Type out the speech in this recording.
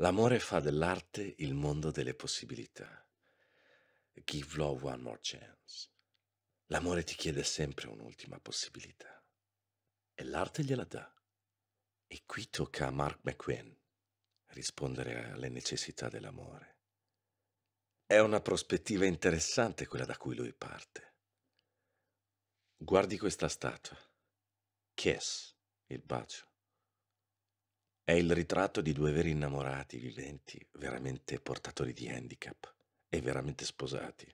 L'amore fa dell'arte il mondo delle possibilità. Give love one more chance. L'amore ti chiede sempre un'ultima possibilità. E l'arte gliela dà. E qui tocca a Mark McQueen rispondere alle necessità dell'amore. È una prospettiva interessante quella da cui lui parte. Guardi questa statua. Kiss, il bacio. È il ritratto di due veri innamorati viventi, veramente portatori di handicap e veramente sposati.